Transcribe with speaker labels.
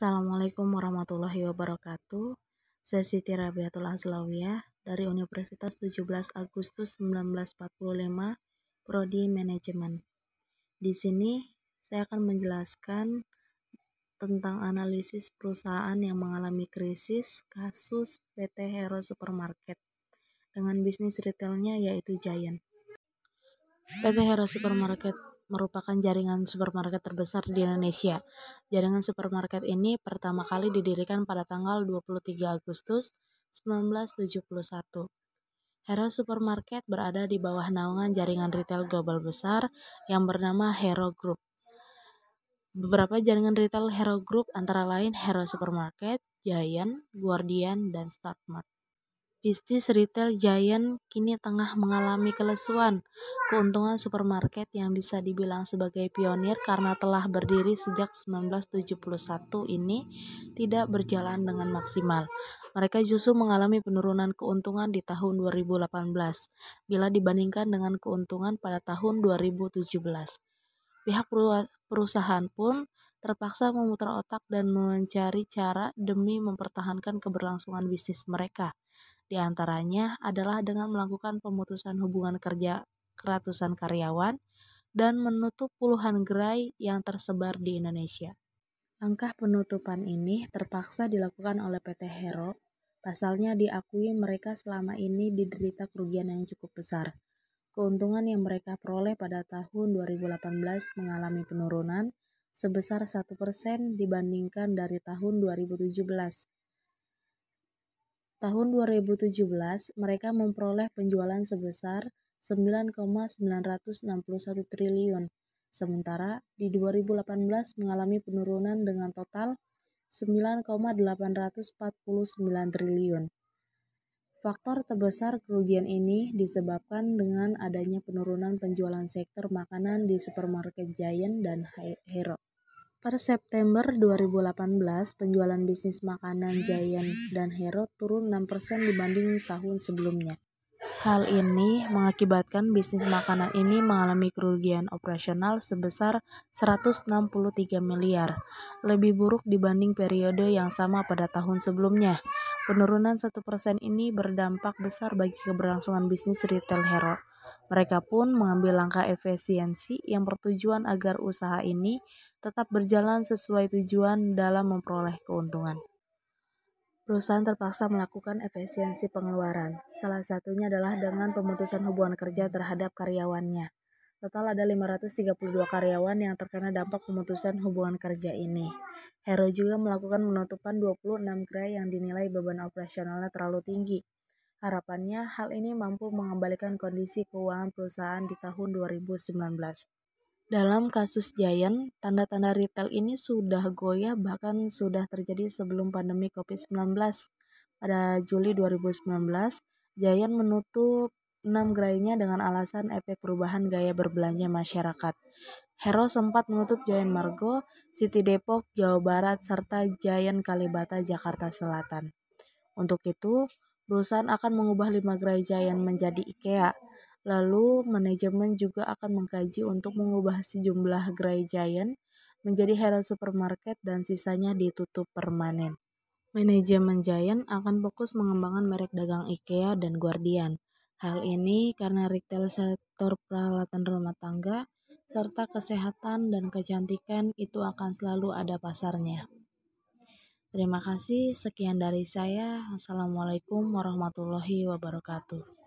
Speaker 1: Assalamualaikum warahmatullahi wabarakatuh. Saya Siti Rabiatul Aslawiyah dari Universitas 17 Agustus 1945, Prodi Manajemen. Di sini saya akan menjelaskan tentang analisis perusahaan yang mengalami krisis kasus PT Hero Supermarket dengan bisnis retailnya yaitu Giant. PT Hero Supermarket merupakan jaringan supermarket terbesar di Indonesia. Jaringan supermarket ini pertama kali didirikan pada tanggal 23 Agustus 1971. Hero Supermarket berada di bawah naungan jaringan retail global besar yang bernama Hero Group. Beberapa jaringan retail Hero Group antara lain Hero Supermarket, Giant, Guardian, dan Starmart. Bisnis retail giant kini tengah mengalami kelesuan. Keuntungan supermarket yang bisa dibilang sebagai pionir karena telah berdiri sejak 1971 ini tidak berjalan dengan maksimal. Mereka justru mengalami penurunan keuntungan di tahun 2018 bila dibandingkan dengan keuntungan pada tahun 2017. Pihak perusahaan pun terpaksa memutar otak dan mencari cara demi mempertahankan keberlangsungan bisnis mereka. Di antaranya adalah dengan melakukan pemutusan hubungan kerja ratusan karyawan dan menutup puluhan gerai yang tersebar di Indonesia. Langkah penutupan ini terpaksa dilakukan oleh PT Hero. Pasalnya diakui mereka selama ini diderita kerugian yang cukup besar keuntungan yang mereka peroleh pada tahun 2018 mengalami penurunan sebesar 1% dibandingkan dari tahun 2017. Tahun 2017, mereka memperoleh penjualan sebesar 9,961 triliun, sementara di 2018 mengalami penurunan dengan total 9,849 triliun. Faktor terbesar kerugian ini disebabkan dengan adanya penurunan penjualan sektor makanan di supermarket Giant dan Hero. Per September 2018, penjualan bisnis makanan Giant dan Hero turun 6% dibanding tahun sebelumnya. Hal ini mengakibatkan bisnis makanan ini mengalami kerugian operasional sebesar 163 miliar, lebih buruk dibanding periode yang sama pada tahun sebelumnya. Penurunan 1% ini berdampak besar bagi keberlangsungan bisnis retail hero. Mereka pun mengambil langkah efisiensi yang bertujuan agar usaha ini tetap berjalan sesuai tujuan dalam memperoleh keuntungan perusahaan terpaksa melakukan efisiensi pengeluaran. Salah satunya adalah dengan pemutusan hubungan kerja terhadap karyawannya. Total ada 532 karyawan yang terkena dampak pemutusan hubungan kerja ini. Hero juga melakukan menutupan 26 gerai yang dinilai beban operasionalnya terlalu tinggi. Harapannya, hal ini mampu mengembalikan kondisi keuangan perusahaan di tahun 2019. Dalam kasus Giant, tanda-tanda retail ini sudah goyah bahkan sudah terjadi sebelum pandemi COVID-19. Pada Juli 2019, Giant menutup 6 gerainya dengan alasan efek perubahan gaya berbelanja masyarakat. Hero sempat menutup Giant Margo, City Depok, Jawa Barat, serta Giant Kalibata, Jakarta Selatan. Untuk itu, perusahaan akan mengubah 5 gerai Giant menjadi IKEA. Lalu, manajemen juga akan mengkaji untuk mengubah sejumlah gerai Giant menjadi Hero Supermarket dan sisanya ditutup permanen. Manajemen Giant akan fokus mengembangkan merek dagang IKEA dan Guardian. Hal ini karena retail sektor peralatan rumah tangga serta kesehatan dan kecantikan itu akan selalu ada pasarnya. Terima kasih, sekian dari saya. Assalamualaikum warahmatullahi wabarakatuh.